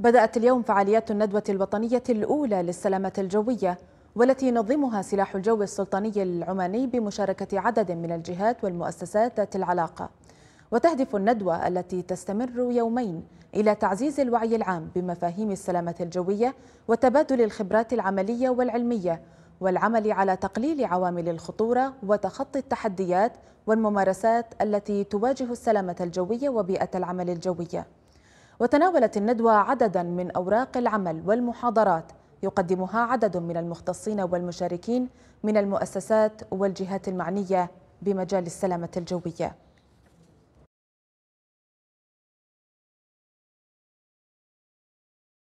بدأت اليوم فعاليات الندوة الوطنية الأولى للسلامة الجوية والتي ينظمها سلاح الجو السلطاني العماني بمشاركة عدد من الجهات والمؤسسات ذات العلاقة وتهدف الندوة التي تستمر يومين إلى تعزيز الوعي العام بمفاهيم السلامة الجوية وتبادل الخبرات العملية والعلمية والعمل على تقليل عوامل الخطورة وتخطي التحديات والممارسات التي تواجه السلامة الجوية وبيئة العمل الجوية وتناولت الندوة عددا من أوراق العمل والمحاضرات يقدمها عدد من المختصين والمشاركين من المؤسسات والجهات المعنية بمجال السلامة الجوية